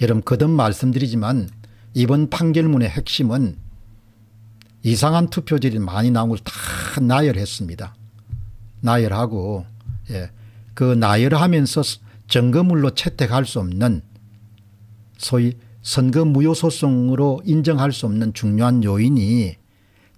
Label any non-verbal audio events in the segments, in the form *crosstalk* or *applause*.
여러분 거듭 말씀드리지만 이번 판결문의 핵심은 이상한 투표들이 많이 나온 걸 다 나열했습니다. 나열하고 예, 그 나열하면서 증거물로 채택할 수 없는 소위 선거 무효소송으로 인정할 수 없는 중요한 요인이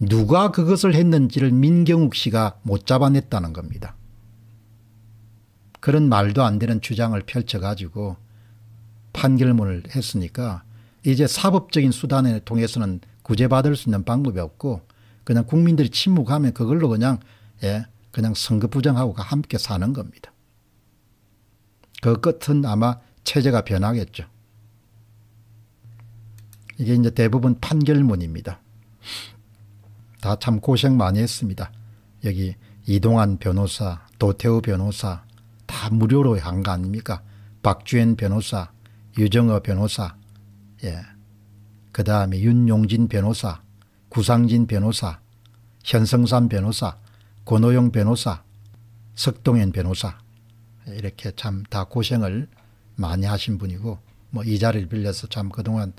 누가 그것을 했는지를 민경욱 씨가 못 잡아냈다는 겁니다. 그런 말도 안 되는 주장을 펼쳐가지고 판결문을 했으니까 이제 사법적인 수단을 통해서는 구제받을 수 있는 방법이 없고 그냥 국민들이 침묵하면 그걸로 그냥 예, 그냥 선거 부정하고 함께 사는 겁니다. 그 끝은 아마 체제가 변하겠죠. 이게 이제 대부분 판결문입니다. 다 참 고생 많이 했습니다. 여기 이동환 변호사, 도태우 변호사 다 무료로 한 거 아닙니까? 박주현 변호사 유정어 변호사, 예. 그 다음에 윤용진 변호사, 구상진 변호사, 현성산 변호사, 권호용 변호사, 석동현 변호사 이렇게 참 다 고생을 많이 하신 분이고 뭐 이 자리를 빌려서 참 그동안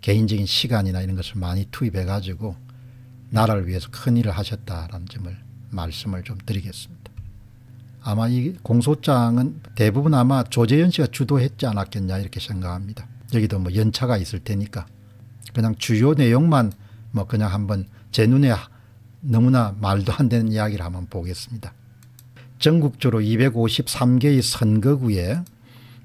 개인적인 시간이나 이런 것을 많이 투입해 가지고 나라를 위해서 큰 일을 하셨다라는 점을 말씀을 좀 드리겠습니다. 아마 이 공소장은 대부분 아마 조재현 씨가 주도했지 않았겠냐 이렇게 생각합니다. 여기도 뭐 연차가 있을 테니까 그냥 주요 내용만 뭐 그냥 한번 제 눈에 너무나 말도 안 되는 이야기를 한번 보겠습니다. 전국적으로 253개의 선거구에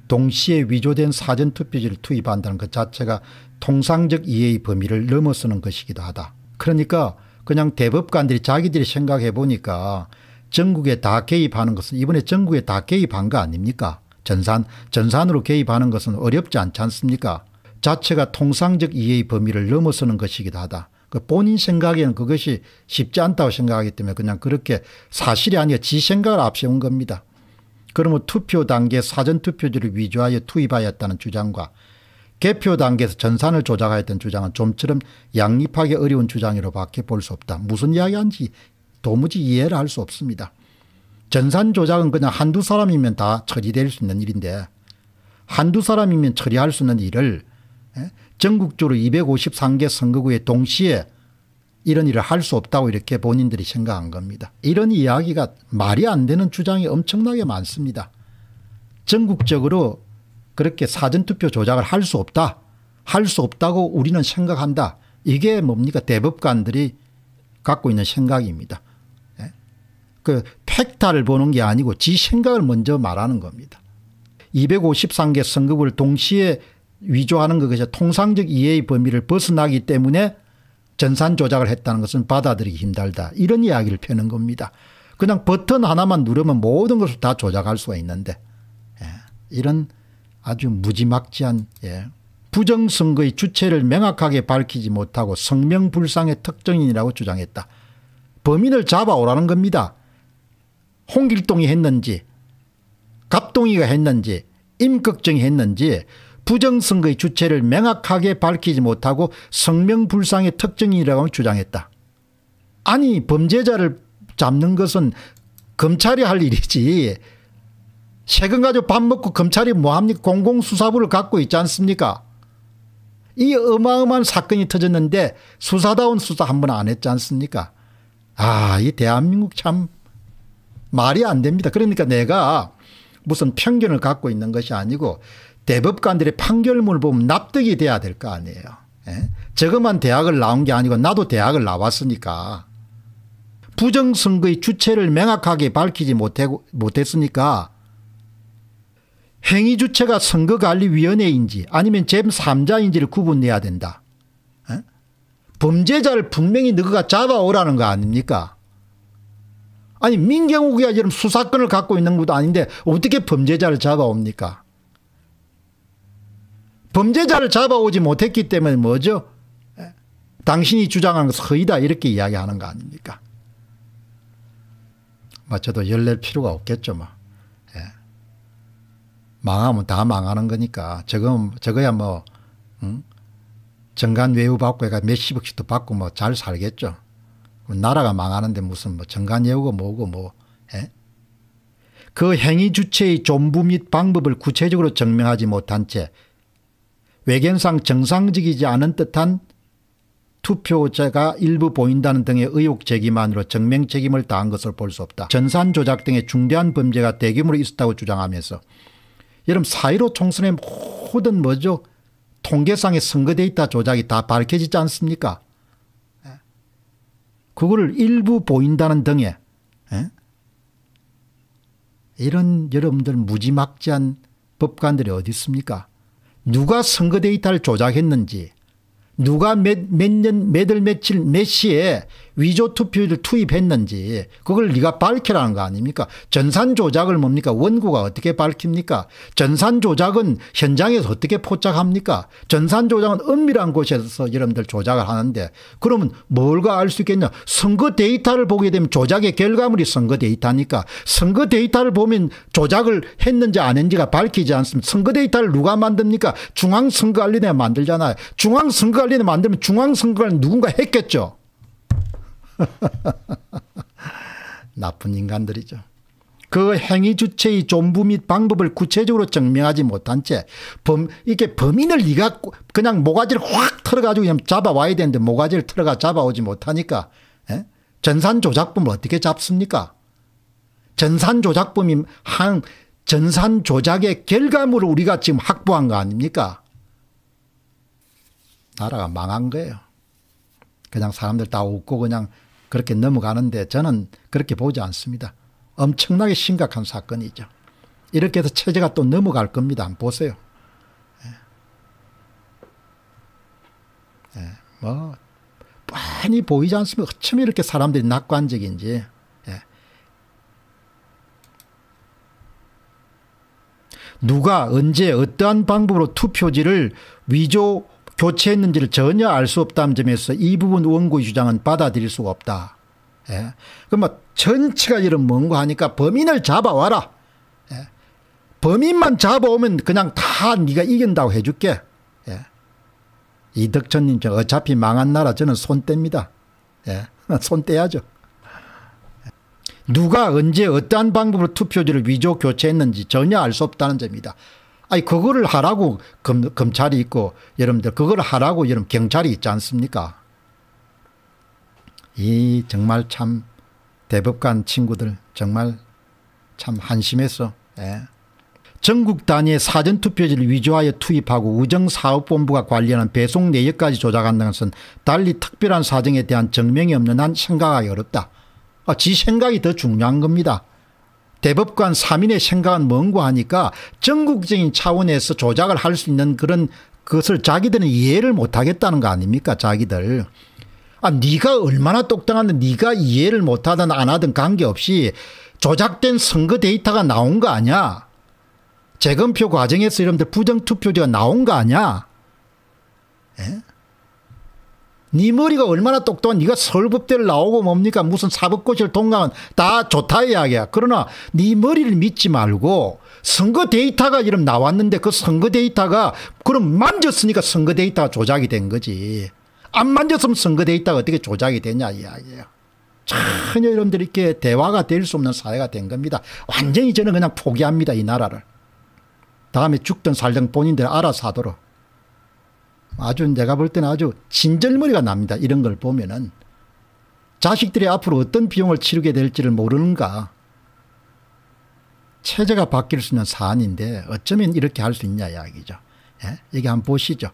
동시에 위조된 사전투표지를 투입한다는 것 자체가 통상적 이해의 범위를 넘어서는 것이기도 하다. 그러니까 그냥 대법관들이 자기들이 생각해 보니까 전국에 다 개입하는 것은 이번에 전국에 다 개입한 거 아닙니까? 전산, 전산으로 개입하는 것은 어렵지 않지 않습니까? 자체가 통상적 이해의 범위를 넘어서는 것이기도 하다. 그 본인 생각에는 그것이 쉽지 않다고 생각하기 때문에 그냥 그렇게 사실이 아니라 지 생각을 앞세운 겁니다. 그러면 투표 단계 사전투표지를 위조하여 투입하였다는 주장과 개표 단계에서 전산을 조작하였던 주장은 좀처럼 양립하기 어려운 주장이라고밖에 볼 수 없다. 무슨 이야기인지 도무지 이해를 할 수 없습니다. 전산 조작은 그냥 한두 사람이면 다 처리될 수 있는 일인데 한두 사람이면 처리할 수 있는 일을 예? 전국적으로 253개 선거구에 동시에 이런 일을 할 수 없다고 이렇게 본인들이 생각한 겁니다. 이런 이야기가 말이 안 되는 주장이 엄청나게 많습니다. 전국적으로 그렇게 사전투표 조작을 할 수 없다. 할 수 없다고 우리는 생각한다. 이게 뭡니까 대법관들이 갖고 있는 생각입니다. 그 팩타를 보는 게 아니고 지 생각을 먼저 말하는 겁니다. 253개 선급을 동시에 위조하는 것이 통상적 이해의 범위를 벗어나기 때문에 전산 조작을 했다는 것은 받아들이기 힘들다. 이런 이야기를 펴는 겁니다. 그냥 버튼 하나만 누르면 모든 것을 다 조작할 수가 있는데 예. 이런 아주 무지막지한 예. 부정선거의 주체를 명확하게 밝히지 못하고 성명불상의 특정인이라고 주장했다. 범인을 잡아오라는 겁니다. 홍길동이 했는지 갑동이가 했는지 임꺽정이 했는지 부정선거의 주체를 명확하게 밝히지 못하고 성명불상의 특징이라고 주장했다. 아니 범죄자를 잡는 것은 검찰이 할 일이지 세금 가지고 밥 먹고 검찰이 뭐합니까 공공수사부를 갖고 있지 않습니까 이 어마어마한 사건이 터졌는데 수사다운 수사 한 번 안 했지 않습니까 아이 대한민국 참 말이 안 됩니다. 그러니까 내가 무슨 편견을 갖고 있는 것이 아니고 대법관들의 판결문을 보면 납득이 돼야 될 거 아니에요. 예? 저것만 대학을 나온 게 아니고 나도 대학을 나왔으니까 부정선거의 주체를 명확하게 밝히지 못해, 못했으니까 행위 주체가 선거관리위원회인지 아니면 제3자인지를 구분해야 된다. 예? 범죄자를 분명히 너가 잡아오라는 거 아닙니까? 아니 민경욱이야 지금 수사권을 갖고 있는 것도 아닌데 어떻게 범죄자를 잡아옵니까? 범죄자를 잡아오지 못했기 때문에 뭐죠? 당신이 주장하 것은 허위다 이렇게 이야기하는 거 아닙니까? 뭐 저도 열낼 필요가 없겠죠 뭐. 예. 망하면 다 망하는 거니까 저거 저거야 뭐 응? 정관 외유 받고 몇십억씩도 받고 뭐 잘 살겠죠. 나라가 망하는데 무슨 뭐 정관예우고 뭐고 뭐 에? 예? 그 행위 주체의 존부 및 방법을 구체적으로 증명하지 못한 채 외견상 정상적이지 않은 듯한 투표자가 일부 보인다는 등의 의혹 제기만으로 정명 책임을 다한 것을 볼 수 없다. 전산 조작 등의 중대한 범죄가 대규모로 있었다고 주장하면서 여러분 사이로 총선의 모든 뭐죠 통계상의 선거 데이터 조작이 다 밝혀지지 않습니까 그거를 일부 보인다는 등의 에? 예? 이런 여러분들 무지막지한 법관들이 어디 있습니까? 누가 선거 데이터를 조작했는지 누가 몇, 몇 년, 몇 몇일 며칠 몇 시에 위조 투표율을 투입했는지 그걸 네가 밝혀라는 거 아닙니까? 전산 조작을 뭡니까? 원고가 어떻게 밝힙니까? 전산 조작은 현장에서 어떻게 포착합니까? 전산 조작은 은밀한 곳에서 여러분들 조작을 하는데 그러면 뭘가 알 수 있겠냐? 선거 데이터를 보게 되면 조작의 결과물이 선거 데이터니까 선거 데이터를 보면 조작을 했는지 안 했는지가 밝히지 않습니다. 선거 데이터를 누가 만듭니까? 중앙선거관리대 만들잖아요. 중앙선거 헷갈리게 만들면 중앙선거를 누군가 했겠죠. *laughs* 나쁜 인간들이죠. 그 행위 주체의 존부 및 방법을 구체적으로 증명하지 못한 채 범, 이게 범인을 이가 그냥 모가지를 확 털어가지고 그냥 잡아와야 되는데 모가지를 털어가 잡아오지 못하니까 에? 예? 전산 조작범을 어떻게 잡습니까? 전산 조작범이 한 전산 조작의 결과물을 우리가 지금 확보한 거 아닙니까? 나라가 망한 거예요. 그냥 사람들 다 웃고 그냥 그렇게 넘어가는데 저는 그렇게 보지 않습니다. 엄청나게 심각한 사건이죠. 이렇게 해서 체제가 또 넘어갈 겁니다. 보세요. 예. 예. 뭐 빤히 보이지 않습니까? 어쩜 이렇게 사람들이 낙관적인지. 예. 누가 언제 어떠한 방법으로 투표지를 위조 교체했는지를 전혀 알 수 없다는 점에서 이 부분 원고의 주장은 받아들일 수가 없다. 예. 그러면 뭐 전체가 이런 뭔가 하니까 범인을 잡아와라. 예. 범인만 잡아오면 그냥 다 네가 이긴다고 해줄게. 예. 이덕천님 저 어차피 망한 나라 저는 손 뗍니다. 예. *laughs* 손 떼야죠. 누가 언제 어떠한 방법으로 투표지를 위조 교체했는지 전혀 알 수 없다는 점이다. 아니 그거를 하라고 검, 검찰이 있고 여러분들 그걸 하라고 여러분 경찰이 있지 않습니까? 이 정말 참 대법관 친구들 정말 참 한심했어. 예. 전국 단위의 사전투표지를 위조하여 투입하고 우정사업본부가 관리하는 배송 내역까지 조작한다는 것은 달리 특별한 사정에 대한 증명이 없는 한 생각하기 어렵다. 아, 지 생각이 더 중요한 겁니다. 대법관 3인의 생각은 뭔고 하니까 전국적인 차원에서 조작을 할 수 있는 그런 것을 자기들은 이해를 못하겠다는 거 아닙니까 자기들. 아 네가 얼마나 똑똑한데 네가 이해를 못하든 안 하든 관계없이 조작된 선거 데이터가 나온 거 아니야. 재검표 과정에서 이런들 부정투표제가 나온 거 아니야. 에? 네 머리가 얼마나 똑똑한 네가 설울법대를 나오고 뭡니까 무슨 사법고시를 통과하면 다 좋다 이야기야. 그러나 네 머리를 믿지 말고 선거 데이터가 이름 나왔는데 그 선거 데이터가 그럼 만졌으니까 선거 데이터가 조작이 된 거지. 안 만졌으면 선거 데이터가 어떻게 조작이 되냐 이야기야 전혀 여러분들 이렇게 대화가 될 수 없는 사회가 된 겁니다. 완전히 저는 그냥 포기합니다. 이 나라를. 다음에 죽든 살든 본인들 알아서 하도록. 아주 내가 볼 때는 아주 진절머리가 납니다. 이런 걸 보면은 자식들이 앞으로 어떤 비용을 치르게 될지를 모르는가. 체제가 바뀔 수 있는 사안인데 어쩌면 이렇게 할 수 있냐 이야기죠. 예? 여기 한번 보시죠.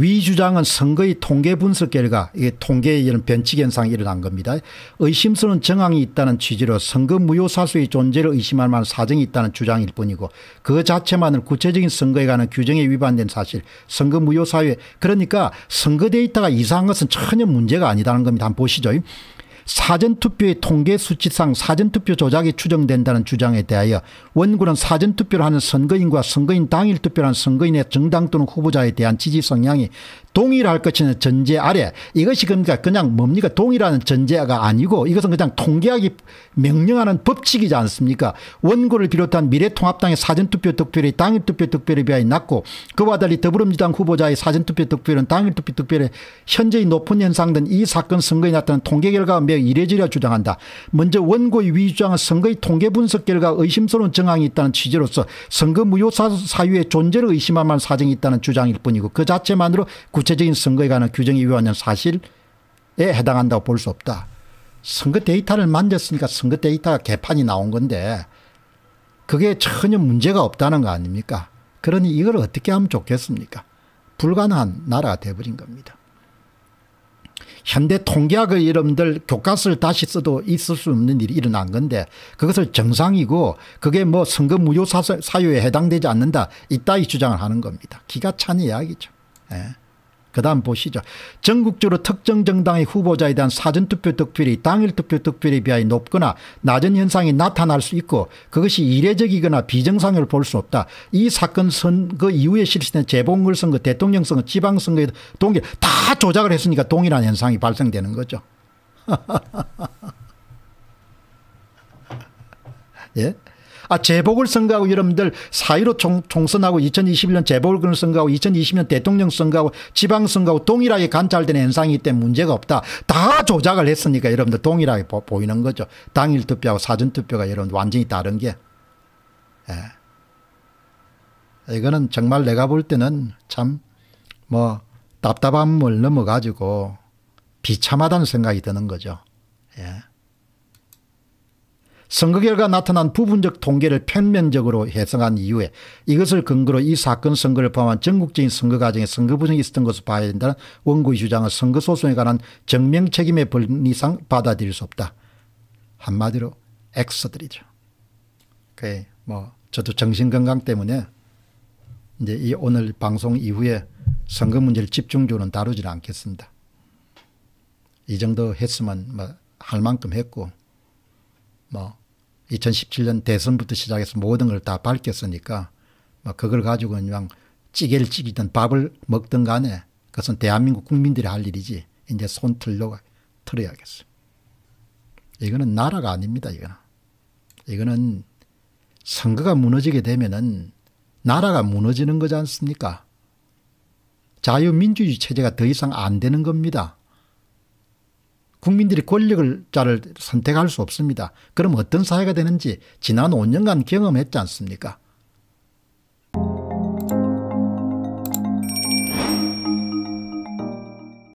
위 주장은 선거의 통계 분석 결과 이게 통계에 이런 변칙 현상이 일어난 겁니다. 의심스러운 정황이 있다는 취지로 선거 무효 사수의 존재를 의심할 만한 사정이 있다는 주장일 뿐이고 그 자체만을 구체적인 선거에 관한 규정에 위반된 사실 선거 무효 사유에 그러니까 선거 데이터가 이상한 것은 전혀 문제가 아니다는 겁니다. 한번 보시죠. 사전투표의 통계 수치상 사전투표 조작이 추정된다는 주장에 대하여 원고는 사전투표를 하는 선거인과 선거인 당일 투표를 하는 선거인의 정당 또는 후보자에 대한 지지 성향이 동일할 것이냐는 전제 아래 이것이 그러니까 그냥 뭡니까 동일하는 전제가 아니고 이것은 그냥 통계학이 명령하는 법칙이지 않습니까 원고를 비롯한 미래통합당의 사전투표 득표율이 당일투표 득표율에 비하여 낮고 그와 달리 더불어민주당 후보자의 사전투표 득표율은 당일투표 득표율에 현재의 높은 현상 등 이 사건 선거에 나타난 통계 결과가 매우 이례적이라 주장한다. 먼저 원고의 위주장은 선거의 통계 분석 결과 의심스러운 정황이 있다는 취지로서 선거 무효 사유의 존재를 의심할 만한 사정이 있다는 주장일 뿐이고 그 자체만으로 구체 구체적인 선거에 관한 규정이 위반된 사실에 해당한다고 볼 수 없다. 선거 데이터를 만졌으니까 선거 데이터가 개판이 나온 건데 그게 전혀 문제가 없다는 거 아닙니까? 그러니 이걸 어떻게 하면 좋겠습니까? 불가능한 나라가 돼버린 겁니다. 현대 통계학의 이름들 교과서를 다시 써도 있을 수 없는 일이 일어난 건데 그것을 정상이고 그게 뭐 선거 무효 사유에 해당되지 않는다 이따위 주장을 하는 겁니다. 기가 찬 이야기죠. 예. 그 다음 보시죠. 전국적으로 특정 정당의 후보자에 대한 사전투표 득표율이 당일투표 득표율에 비하여 높거나 낮은 현상이 나타날 수 있고 그것이 이례적이거나 비정상을 볼 수 없다. 이 사건 선거 이후에 실시된 재봉궐선거 대통령선거 지방선거에 동일 다 조작을 했으니까 동일한 현상이 발생되는 거죠. *laughs* 예? 아, 재보궐 선거하고 여러분들 사이로 총, 총선하고 2021년 재보궐 선거하고 2020년 대통령 선거하고 지방 선거하고 동일하게 관찰된 현상이기 때문에 문제가 없다. 다 조작을 했으니까 여러분들 동일하게 보, 보 이는 거죠. 당일 투표하고 사전 투표가 여러분 완전히 다른 게. 예. 이거는 정말 내가 볼 때는 참 뭐 답답함을 넘어가지고 비참하다는 생각이 드는 거죠. 예. 선거 결과 나타난 부분적 통계를 편면적으로 해석한 이후에 이것을 근거로 이 사건 선거를 포함한 전국적인 선거 과정에 선거 부정이 있었던 것으로 봐야 된다는 원고의 주장은 선거 소송에 관한 증명 책임의 벌 이상 받아들일 수 없다. 한마디로 엑스들이죠 그뭐 저도 정신건강 때문에 이제 이 오늘 방송 이후에 선거 문제를 집중적으로 다루질 않겠습니다. 이 정도 했으면 뭐 할 만큼 했고 뭐 2017년 대선부터 시작해서 모든 걸 다 밝혔으니까 막 뭐 그걸 가지고 그냥 찌개를 찌기든 밥을 먹든 간에 그것은 대한민국 국민들이 할 일이지 이제 손 틀려 틀어야겠어. 이거는 나라가 아닙니다. 이거는 이거는 선거가 무너지게 되면은 나라가 무너지는 거지 않습니까? 자유민주주의 체제가 더 이상 안 되는 겁니다. 국민들이 권력자를 선택할 수 없습니다. 그럼 어떤 사회가 되는지 지난 5년간 경험했지 않습니까?